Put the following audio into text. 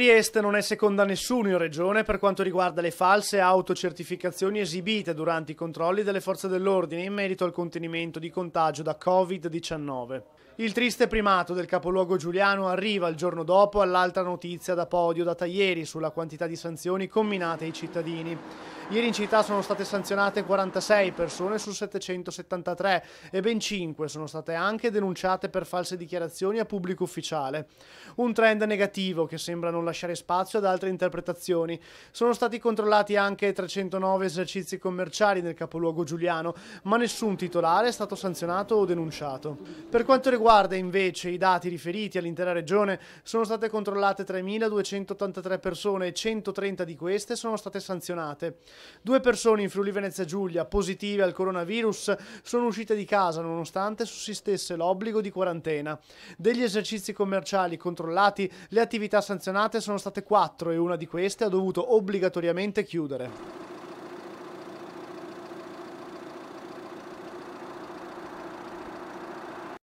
Trieste non è seconda a nessuno in regione per quanto riguarda le false autocertificazioni esibite durante i controlli delle forze dell'ordine in merito al contenimento di contagio da Covid-19. Il triste primato del capoluogo giuliano arriva il giorno dopo all'altra notizia da podio data ieri sulla quantità di sanzioni comminate ai cittadini. Ieri in città sono state sanzionate 46 persone su 773 e ben 5 sono state anche denunciate per false dichiarazioni a pubblico ufficiale. Un trend negativo che sembra non lasciare spazio ad altre interpretazioni. Sono stati controllati anche 309 esercizi commerciali nel capoluogo giuliano, ma nessun titolare è stato sanzionato o denunciato. Per quanto riguarda invece i dati riferiti all'intera regione, sono state controllate 3.283 persone e 130 di queste sono state sanzionate. Due persone in Friuli Venezia Giulia positive al coronavirus sono uscite di casa nonostante sussistesse l'obbligo di quarantena. Degli esercizi commerciali controllati, le attività sanzionate giornate sono state quattro e una di queste ha dovuto obbligatoriamente chiudere.